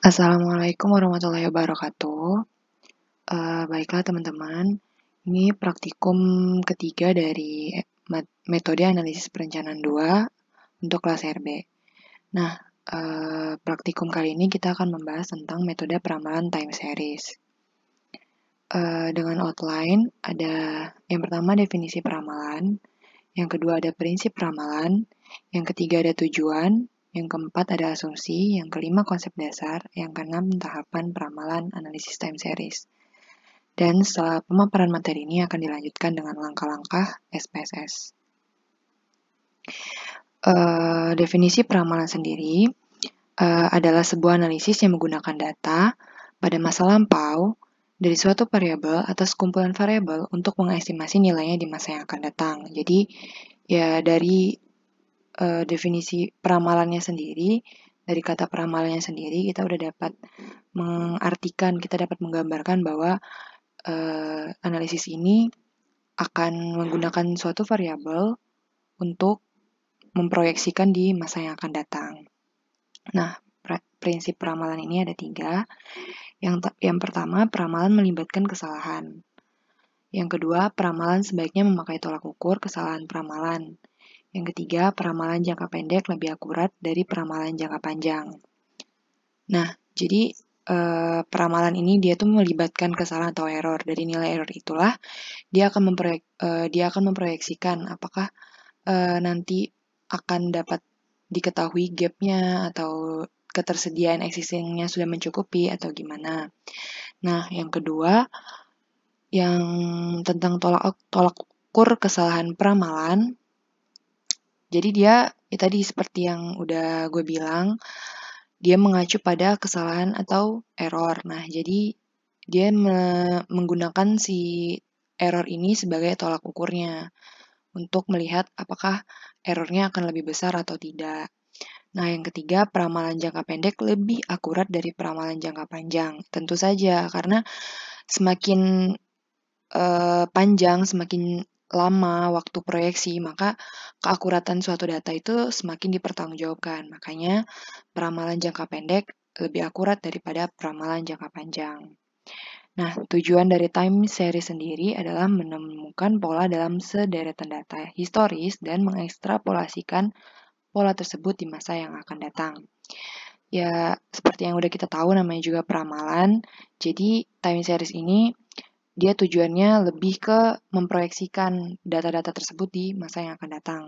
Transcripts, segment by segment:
Assalamualaikum warahmatullahi wabarakatuh. Uh, baiklah teman-teman, ini praktikum ketiga dari metode analisis perencanaan 2 untuk kelas RB. Nah, uh, praktikum kali ini kita akan membahas tentang metode peramalan time series. Uh, dengan outline, ada yang pertama definisi peramalan, yang kedua ada prinsip peramalan, yang ketiga ada tujuan, yang keempat ada asumsi, yang kelima konsep dasar, yang keenam tahapan peramalan analisis time series. Dan setelah pemaparan materi ini akan dilanjutkan dengan langkah-langkah SPSS. Uh, eh, definisi peramalan sendiri uh, adalah sebuah analisis yang menggunakan data pada masa lampau dari suatu variabel atau sekumpulan variabel untuk mengestimasi nilainya di masa yang akan datang. Jadi ya dari e, definisi peramalannya sendiri dari kata peramalannya sendiri kita udah dapat mengartikan kita dapat menggambarkan bahwa e, analisis ini akan menggunakan suatu variabel untuk memproyeksikan di masa yang akan datang. Nah, prinsip peramalan ini ada tiga. Yang, yang pertama, peramalan melibatkan kesalahan. Yang kedua, peramalan sebaiknya memakai tolak ukur kesalahan peramalan. Yang ketiga, peramalan jangka pendek lebih akurat dari peramalan jangka panjang. Nah, jadi eh, peramalan ini dia tuh melibatkan kesalahan atau error. Dari nilai error itulah dia akan memproyek, eh, dia akan memproyeksikan apakah eh, nanti akan dapat diketahui gapnya atau ketersediaan existingnya sudah mencukupi atau gimana. Nah, yang kedua yang tentang tolak tolak ukur kesalahan peramalan jadi dia ya tadi seperti yang udah gue bilang, dia mengacu pada kesalahan atau error. Nah, jadi dia me menggunakan si error ini sebagai tolak ukurnya untuk melihat apakah errornya akan lebih besar atau tidak. Nah, yang ketiga, peramalan jangka pendek lebih akurat dari peramalan jangka panjang. Tentu saja, karena semakin uh, panjang, semakin lama waktu proyeksi, maka keakuratan suatu data itu semakin dipertanggungjawabkan. Makanya peramalan jangka pendek lebih akurat daripada peramalan jangka panjang. Nah, tujuan dari time series sendiri adalah menemukan pola dalam sederetan data historis dan mengekstrapolasikan pola tersebut di masa yang akan datang. Ya, seperti yang udah kita tahu namanya juga peramalan. Jadi, time series ini dia tujuannya lebih ke memproyeksikan data-data tersebut di masa yang akan datang.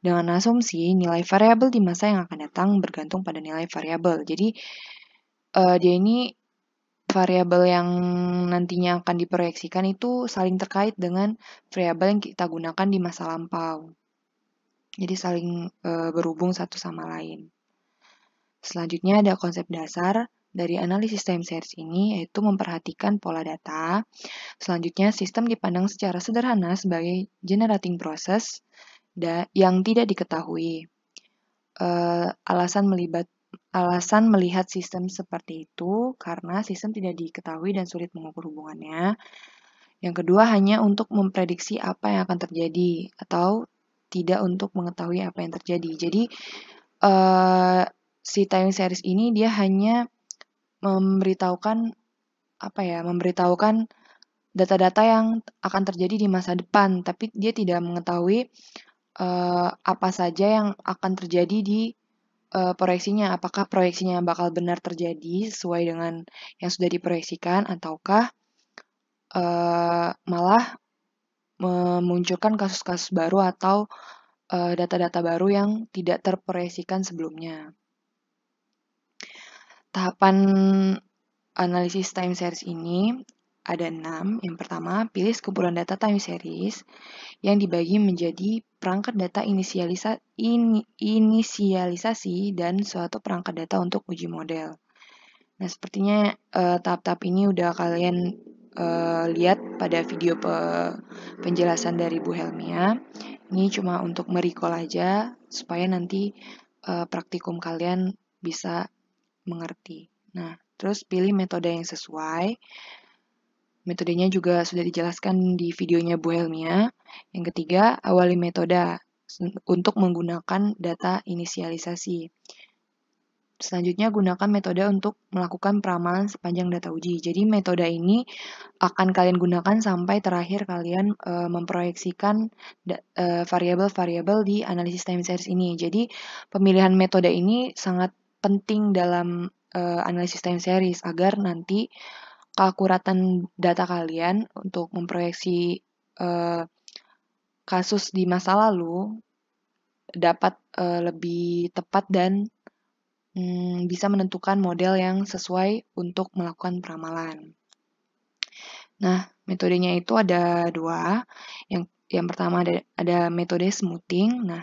Dengan asumsi nilai variabel di masa yang akan datang bergantung pada nilai variabel. Jadi uh, dia ini variabel yang nantinya akan diproyeksikan itu saling terkait dengan variabel yang kita gunakan di masa lampau. Jadi saling uh, berhubung satu sama lain. Selanjutnya ada konsep dasar dari analisis time series ini yaitu memperhatikan pola data. Selanjutnya, sistem dipandang secara sederhana sebagai generating process yang tidak diketahui. Uh, alasan melibat alasan melihat sistem seperti itu karena sistem tidak diketahui dan sulit mengukur hubungannya. Yang kedua hanya untuk memprediksi apa yang akan terjadi atau tidak untuk mengetahui apa yang terjadi. Jadi uh, si time series ini dia hanya memberitahukan apa ya, memberitahukan data-data yang akan terjadi di masa depan, tapi dia tidak mengetahui uh, apa saja yang akan terjadi di uh, proyeksinya. Apakah proyeksinya bakal benar terjadi sesuai dengan yang sudah diproyeksikan, ataukah uh, malah memunculkan kasus-kasus baru atau data-data data -data baru yang tidak terproyeksikan sebelumnya. Tahapan analisis time series ini ada enam. Yang pertama, pilih sekumpulan data time series yang dibagi menjadi perangkat data inisialisa, in, inisialisasi dan suatu perangkat data untuk uji model. Nah, sepertinya eh, tahap-tahap uh, ini udah kalian uh, lihat pada video pe penjelasan dari Bu Helmia. Ini cuma untuk merecall aja supaya nanti uh, praktikum kalian bisa mengerti. Nah, terus pilih metode yang sesuai. Metodenya juga sudah dijelaskan di videonya Bu Helmia. Yang ketiga, awali metode untuk menggunakan data inisialisasi. Selanjutnya, gunakan metode untuk melakukan peramalan sepanjang data uji. Jadi, metode ini akan kalian gunakan sampai terakhir kalian e, memproyeksikan eh, variabel-variabel e, di analisis time series ini. Jadi, pemilihan metode ini sangat penting dalam uh, analisis time series agar nanti keakuratan data kalian untuk memproyeksi uh, kasus di masa lalu dapat uh, lebih tepat dan um, bisa menentukan model yang sesuai untuk melakukan peramalan. Nah, metodenya itu ada dua. Yang yang pertama ada, ada metode smoothing. Nah,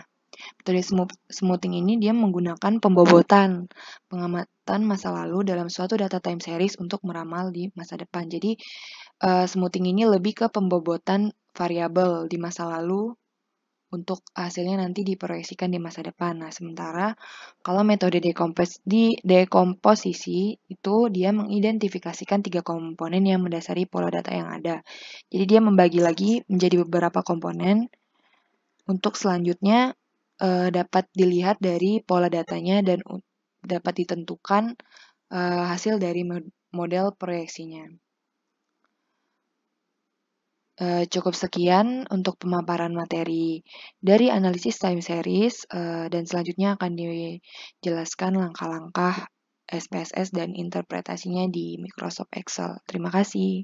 Metode smoothing ini dia menggunakan pembobotan, pengamatan masa lalu dalam suatu data time series untuk meramal di masa depan. Jadi uh, smoothing ini lebih ke pembobotan variabel di masa lalu untuk hasilnya nanti diproyeksikan di masa depan. Nah, sementara kalau metode dekompos di dekomposisi itu dia mengidentifikasikan tiga komponen yang mendasari pola data yang ada. Jadi dia membagi lagi menjadi beberapa komponen untuk selanjutnya uh, dapat dilihat dari pola datanya dan dapat ditentukan uh, hasil dari model proyeksinya. Eh, cukup sekian untuk pemaparan materi dari analisis time series dan selanjutnya akan dijelaskan langkah-langkah SPSS dan interpretasinya di Microsoft Excel. Terima kasih.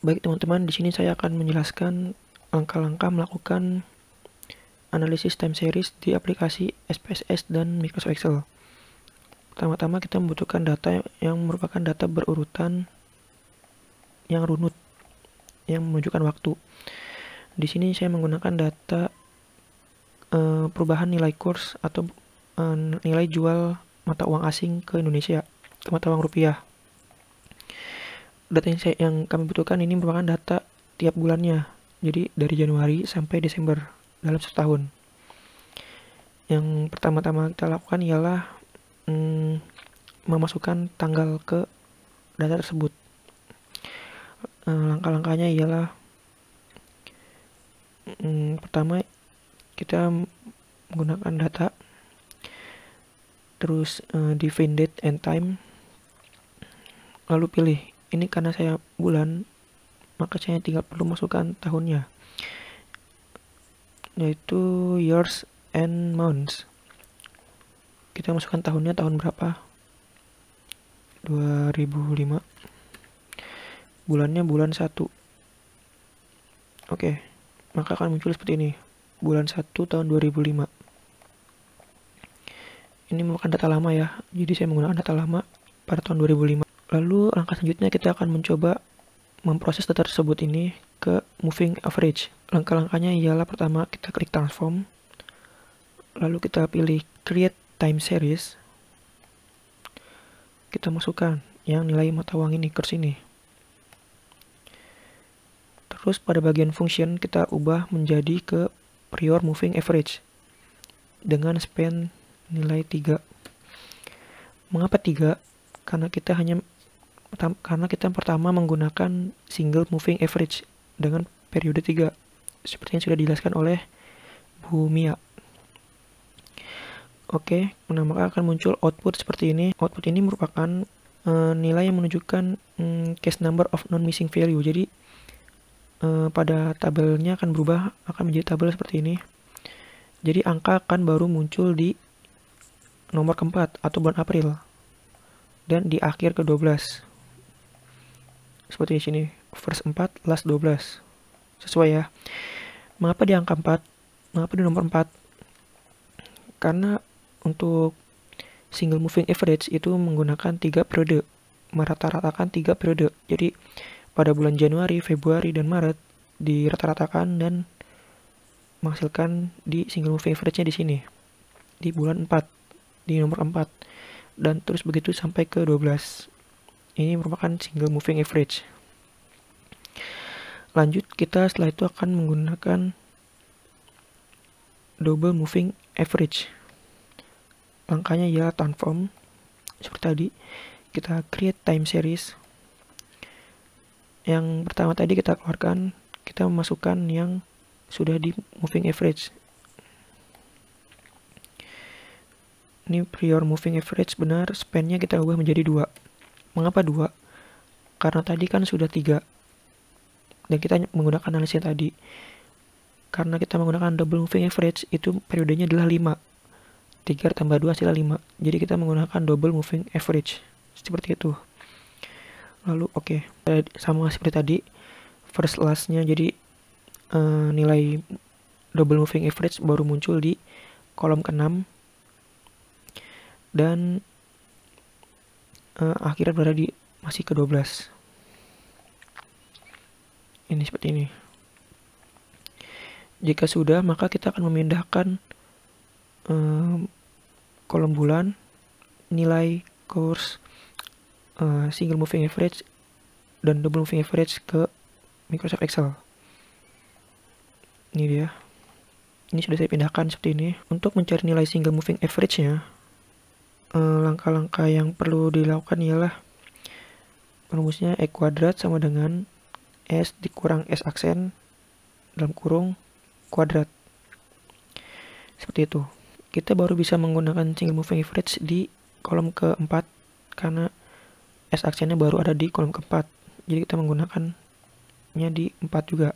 Baik teman-teman, di sini saya akan menjelaskan langkah-langkah melakukan analisis time series di aplikasi SPSS dan Microsoft Excel. Pertama-tama kita membutuhkan data yang merupakan data berurutan yang runut, yang menunjukkan waktu. Di sini saya menggunakan data e, perubahan nilai kurs atau e, nilai jual mata uang asing ke Indonesia, ke mata uang rupiah data yang, saya, yang kami butuhkan ini merupakan data tiap bulannya. Jadi dari Januari sampai Desember dalam setahun. Yang pertama-tama kita lakukan ialah hmm, memasukkan tanggal ke data tersebut. Eh, langkah-langkahnya ialah hmm, pertama kita menggunakan data terus uh, eh, define date and time lalu pilih ini karena saya bulan maka saya tinggal perlu masukkan tahunnya yaitu years and months kita masukkan tahunnya tahun berapa 2005 bulannya bulan 1 oke maka akan muncul seperti ini bulan 1 tahun 2005 ini merupakan data lama ya jadi saya menggunakan data lama pada tahun 2005 Lalu langkah selanjutnya kita akan mencoba memproses data tersebut ini ke moving average. Langkah-langkahnya ialah pertama kita klik transform, lalu kita pilih create time series. Kita masukkan yang nilai mata uang ini ke sini. Terus pada bagian function kita ubah menjadi ke prior moving average dengan span nilai 3. Mengapa 3? Karena kita hanya karena kita yang pertama menggunakan single moving average dengan periode 3 seperti yang sudah dijelaskan oleh Bu Mia. Oke, nah, maka akan muncul output seperti ini. Output ini merupakan uh, nilai yang menunjukkan um, case number of non-missing value. Jadi uh, pada tabelnya akan berubah, akan menjadi tabel seperti ini. Jadi angka akan baru muncul di nomor keempat atau bulan April dan di akhir ke-12 seperti di sini verse 4 last 12 sesuai ya mengapa di angka 4 mengapa di nomor 4 karena untuk single moving average itu menggunakan tiga periode merata-ratakan tiga periode jadi pada bulan Januari, Februari, dan Maret dirata-ratakan dan menghasilkan di single moving average-nya di sini di bulan 4 di nomor 4 dan terus begitu sampai ke 12 ini merupakan single moving average lanjut kita setelah itu akan menggunakan double moving average langkahnya ialah transform seperti tadi kita create time series yang pertama tadi kita keluarkan kita memasukkan yang sudah di moving average ini prior moving average benar spannya kita ubah menjadi dua Mengapa dua? Karena tadi kan sudah tiga. Dan kita menggunakan analisis tadi. Karena kita menggunakan double moving average, itu periodenya adalah 5. 3 tambah dua hasilnya lima Jadi kita menggunakan double moving average. Seperti itu. Lalu, oke. Okay. Eh, sama seperti tadi, first last-nya, jadi uh, nilai double moving average baru muncul di kolom keenam dan uh, akhirnya berada di masih ke-12. Ini seperti ini. Jika sudah, maka kita akan memindahkan um, kolom bulan, nilai course, uh, single moving average, dan double moving average ke Microsoft Excel. Ini dia. Ini sudah saya pindahkan seperti ini. Untuk mencari nilai single moving average-nya, Eh, langkah-langkah uh, yang perlu dilakukan ialah rumusnya E kuadrat sama dengan S dikurang S aksen dalam kurung kuadrat. Seperti itu. Kita baru bisa menggunakan single moving average di kolom keempat karena S aksennya baru ada di kolom keempat. Jadi kita menggunakannya di empat juga.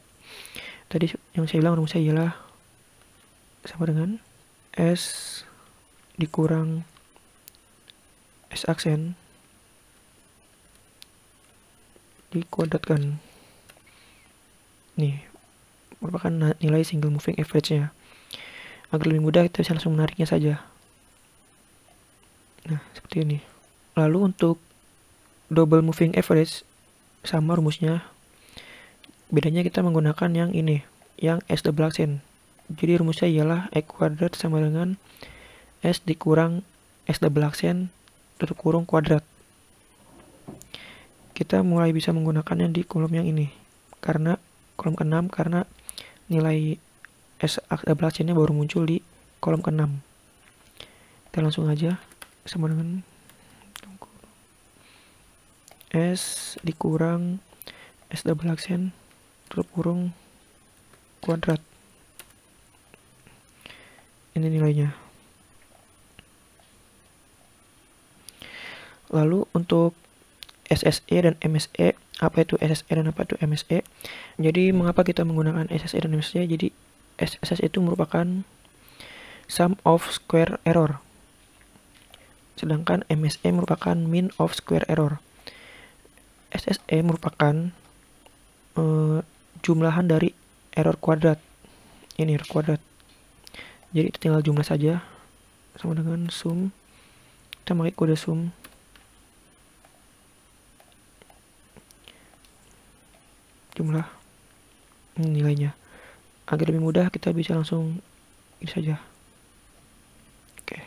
Tadi yang saya bilang rumusnya ialah sama dengan S dikurang S aksen dikuadratkan nih merupakan nilai single moving average nya agar lebih mudah kita bisa langsung menariknya saja nah seperti ini lalu untuk double moving average sama rumusnya bedanya kita menggunakan yang ini yang S double aksen jadi rumusnya ialah E kuadrat sama dengan S dikurang S double aksen terkurung kuadrat. Kita mulai bisa menggunakan yang di kolom yang ini. Karena kolom ke-6 karena nilai S abelasiannya baru muncul di kolom ke-6. Kita langsung aja sama dengan S dikurang S double aksen kurung kuadrat. Ini nilainya. Lalu untuk SSE dan MSE, apa itu SSE dan apa itu MSE? Jadi mengapa kita menggunakan SSE dan MSE? Jadi SSE itu merupakan sum of square error. Sedangkan MSE merupakan mean of square error. SSE merupakan uh, jumlahan dari error kuadrat. Ini error kuadrat. Jadi itu tinggal jumlah saja sama dengan sum. Kita pakai kode sum jumlah nilainya agar lebih mudah kita bisa langsung ini saja oke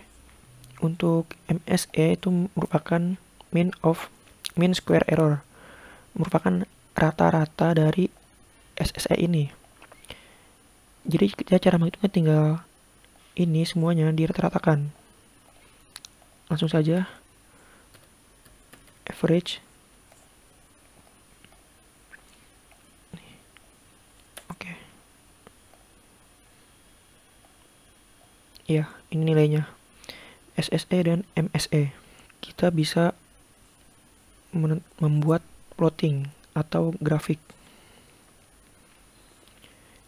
untuk MSE itu merupakan mean of mean square error merupakan rata-rata dari SSE ini jadi kita cara menghitungnya tinggal ini semuanya dirata-ratakan langsung saja average Iya, ini nilainya. SSE dan MSE. Kita bisa membuat plotting atau grafik.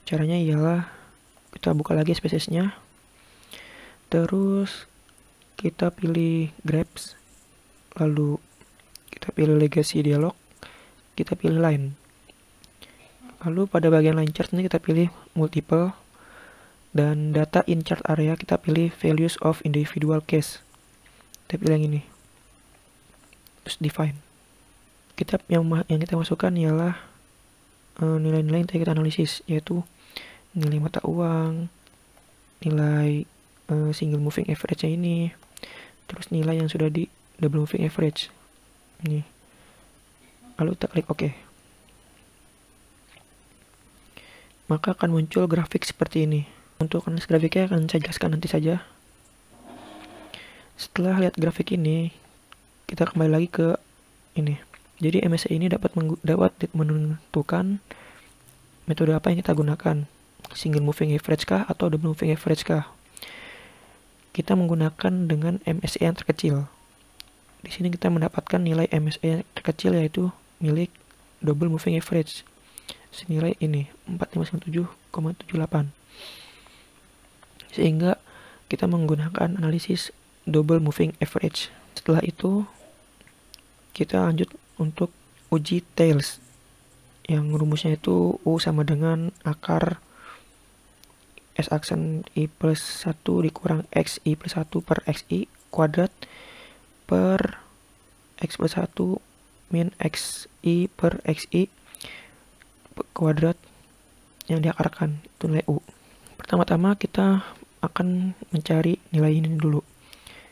Caranya ialah kita buka lagi spesiesnya. Terus kita pilih grabs. Lalu kita pilih legacy dialog. Kita pilih line. Lalu pada bagian line chart ini kita pilih multiple dan data in chart area kita pilih values of individual case kita pilih yang ini terus define kita yang yang kita masukkan ialah eh, nilai-nilai uh, yang kita analisis yaitu nilai mata uang nilai uh, single moving average nya ini terus nilai yang sudah di double moving average ini lalu kita klik OK maka akan muncul grafik seperti ini untuk analisis grafiknya akan saya jelaskan nanti saja. Setelah lihat grafik ini, kita kembali lagi ke ini. Jadi MSI ini dapat dapat menentukan metode apa yang kita gunakan. Single moving average kah atau double moving average kah? Kita menggunakan dengan MSI yang terkecil. Di sini kita mendapatkan nilai MSI yang terkecil yaitu milik double moving average senilai ini 457,78 sehingga kita menggunakan analisis double moving average. Setelah itu kita lanjut untuk uji tails yang rumusnya itu U sama dengan akar S aksen I plus 1 dikurang X I plus 1 per X I kuadrat per X plus 1 min X I per X I kuadrat yang diakarkan itu nilai U pertama-tama kita akan mencari nilai ini dulu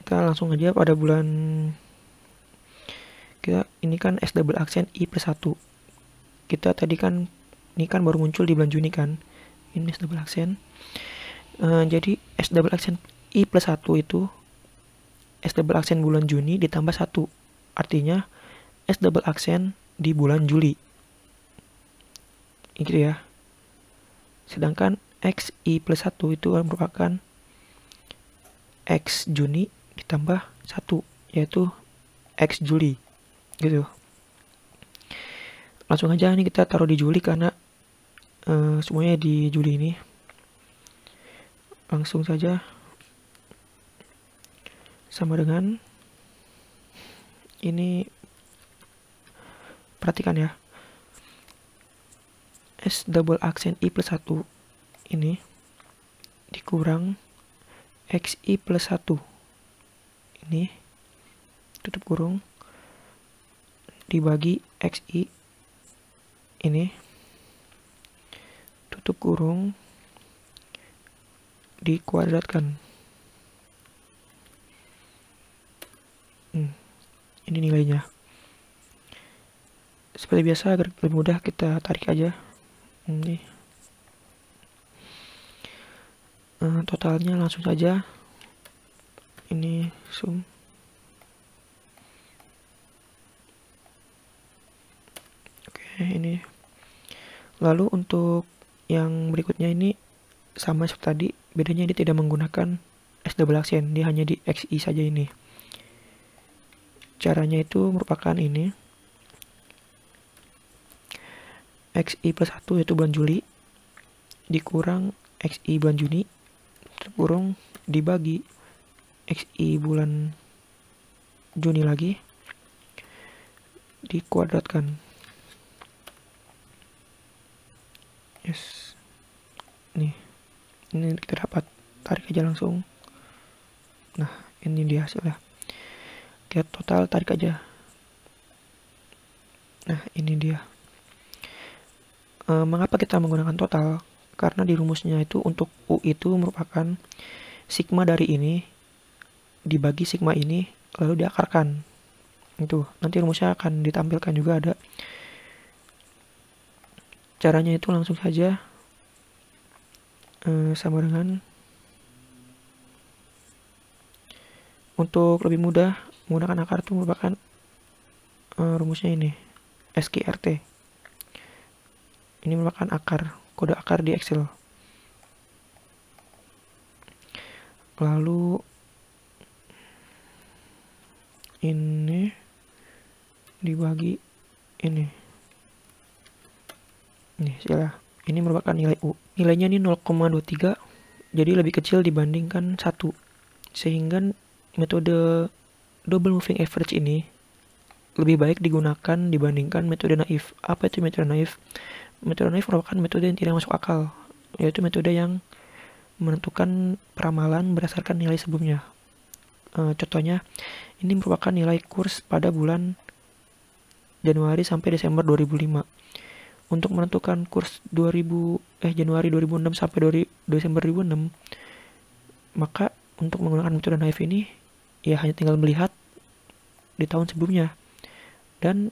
kita langsung aja pada bulan kita ini kan S double aksen I plus 1 kita tadi kan ini kan baru muncul di bulan Juni kan ini S double aksen uh, jadi S double aksen I plus 1 itu S double aksen bulan Juni ditambah 1 artinya S double aksen di bulan Juli gitu ya sedangkan X I plus 1 itu merupakan X Juni ditambah 1 yaitu X Juli gitu langsung aja nih kita taruh di Juli karena uh, semuanya di Juli ini langsung saja sama dengan ini perhatikan ya S double aksen I plus 1 ini dikurang xi plus 1 ini tutup kurung dibagi xi ini tutup kurung dikuadratkan hmm, ini nilainya seperti biasa agar lebih mudah kita tarik aja ini hmm, Eh, totalnya langsung saja ini zoom oke ini lalu untuk yang berikutnya ini sama seperti tadi bedanya dia tidak menggunakan S double action dia hanya di XI saja ini caranya itu merupakan ini XI plus 1 yaitu bulan Juli dikurang XI bulan Juni kurung dibagi xi bulan Juni lagi dikuadratkan yes nih ini kita dapat tarik aja langsung nah ini dia hasilnya Kita total tarik aja nah ini dia e, mengapa kita menggunakan total karena di rumusnya itu untuk U itu merupakan sigma dari ini dibagi sigma ini lalu diakarkan itu nanti rumusnya akan ditampilkan juga ada caranya itu langsung saja e, sama dengan untuk lebih mudah menggunakan akar itu merupakan e, rumusnya ini SQRT ini merupakan akar kode akar di Excel. Lalu ini dibagi ini. Nih, silah. Ini merupakan nilai U. Nilainya ini 0,23, jadi lebih kecil dibandingkan 1. Sehingga metode double moving average ini lebih baik digunakan dibandingkan metode naif. Apa itu metode naif? Metode naif merupakan metode yang tidak masuk akal, yaitu metode yang menentukan peramalan berdasarkan nilai sebelumnya. E, contohnya, ini merupakan nilai kurs pada bulan Januari sampai Desember 2005. Untuk menentukan kurs 2000 eh Januari 2006 sampai 20, Desember 2006, maka untuk menggunakan metode naif ini ya hanya tinggal melihat di tahun sebelumnya dan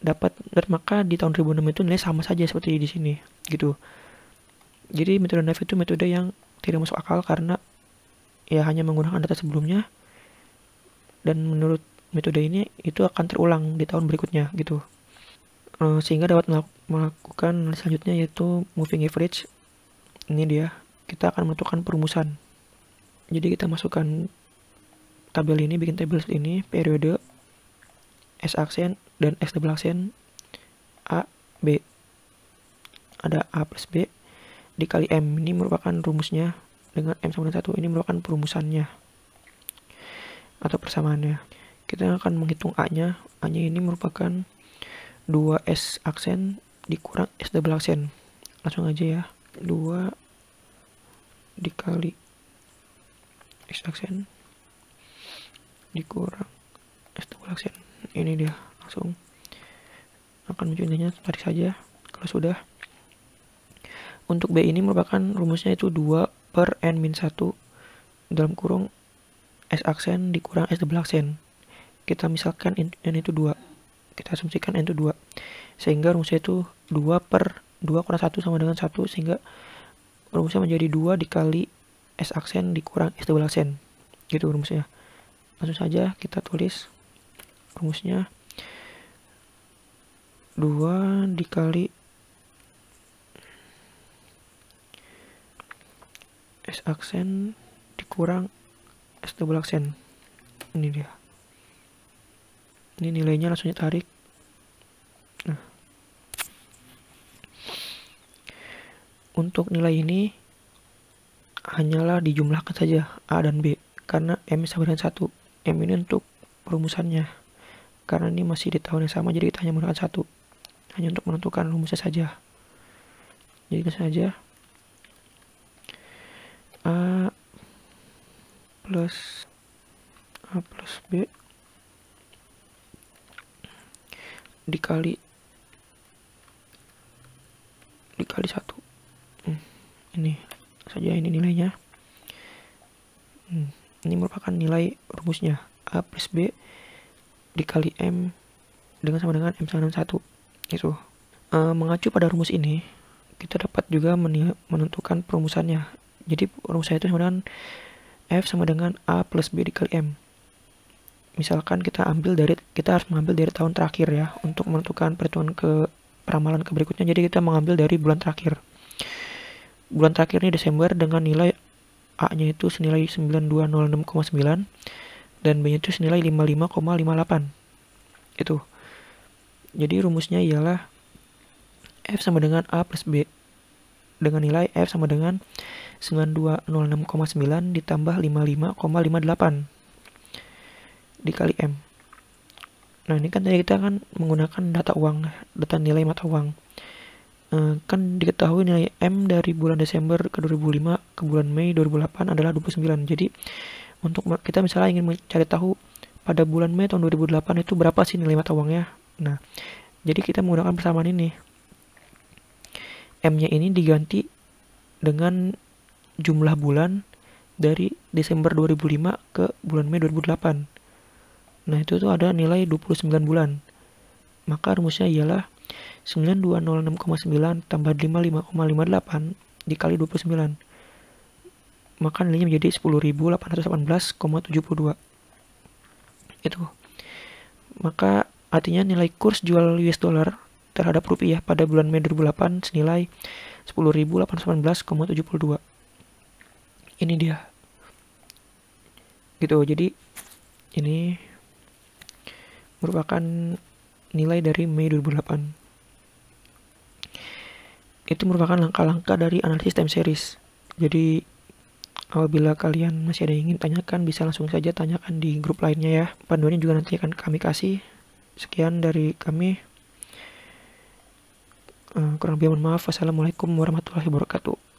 dapat maka di tahun 2006 itu nilai sama saja seperti di sini gitu. Jadi metode Navi itu metode yang tidak masuk akal karena ya hanya menggunakan data sebelumnya dan menurut metode ini itu akan terulang di tahun berikutnya gitu eh, sehingga dapat melakukan selanjutnya yaitu moving average ini dia kita akan menentukan perumusan jadi kita masukkan tabel ini bikin tabel ini periode s aksen dan X double aksen A, B. Ada A plus B dikali M. Ini merupakan rumusnya dengan M sama dengan 1. Ini merupakan perumusannya atau persamaannya. Kita akan menghitung A-nya. A-nya ini merupakan 2S aksen dikurang S double aksen. Langsung aja ya. 2 dikali X aksen dikurang S double aksen. Ini dia langsung akan muncul indahnya tarik saja kalau sudah untuk B ini merupakan rumusnya itu 2 per N min 1 dalam kurung S aksen dikurang S double aksen kita misalkan N itu 2 kita asumsikan N itu 2 sehingga rumusnya itu 2 per 2 kurang 1 sama dengan 1 sehingga rumusnya menjadi 2 dikali S aksen dikurang S double aksen gitu rumusnya langsung saja kita tulis rumusnya 2 dikali S aksen dikurang S double aksen ini dia ini nilainya langsung tarik nah untuk nilai ini hanyalah dijumlahkan saja A dan B karena M sama dengan 1 M ini untuk rumusannya karena ini masih di tahun yang sama jadi kita hanya menggunakan satu hanya untuk menentukan rumusnya saja jadi ini saja a plus a plus b dikali dikali satu hmm, ini saja ini nilainya hmm, ini merupakan nilai rumusnya a plus b dikali m dengan sama dengan m sama dengan satu itu uh, eh, mengacu pada rumus ini kita dapat juga menentukan perumusannya jadi rumus saya itu sebenarnya f sama dengan a plus b dikali m misalkan kita ambil dari kita harus mengambil dari tahun terakhir ya untuk menentukan perhitungan ke peramalan ke berikutnya jadi kita mengambil dari bulan terakhir bulan terakhir ini Desember dengan nilai A-nya itu senilai 9206,9 dan B-nya itu senilai 55,58 itu jadi rumusnya ialah F sama dengan A plus B dengan nilai F sama dengan 9206,9 ditambah 55,58 dikali M. Nah, ini kan tadi kita kan menggunakan data uang, data nilai mata uang. Eh, kan diketahui nilai M dari bulan Desember ke 2005 ke bulan Mei 2008 adalah 29. Jadi, untuk kita misalnya ingin mencari tahu pada bulan Mei tahun 2008 itu berapa sih nilai mata uangnya? Nah, jadi kita menggunakan persamaan ini. M-nya ini diganti dengan jumlah bulan dari Desember 2005 ke bulan Mei 2008. Nah, itu tuh ada nilai 29 bulan. Maka rumusnya ialah 9206,9 tambah 55,58 dikali 29. Maka nilainya menjadi 10.818,72. Itu. Maka Artinya nilai kurs jual US dollar terhadap rupiah pada bulan Mei 2008 senilai 10.819,72. Ini dia. Gitu. Jadi ini merupakan nilai dari Mei 2008. Itu merupakan langkah-langkah dari analisis time series. Jadi apabila kalian masih ada yang ingin tanyakan bisa langsung saja tanyakan di grup lainnya ya. Panduannya juga nanti akan kami kasih sekian dari kami. Uh, kurang lebih mohon maaf. Wassalamualaikum warahmatullahi wabarakatuh.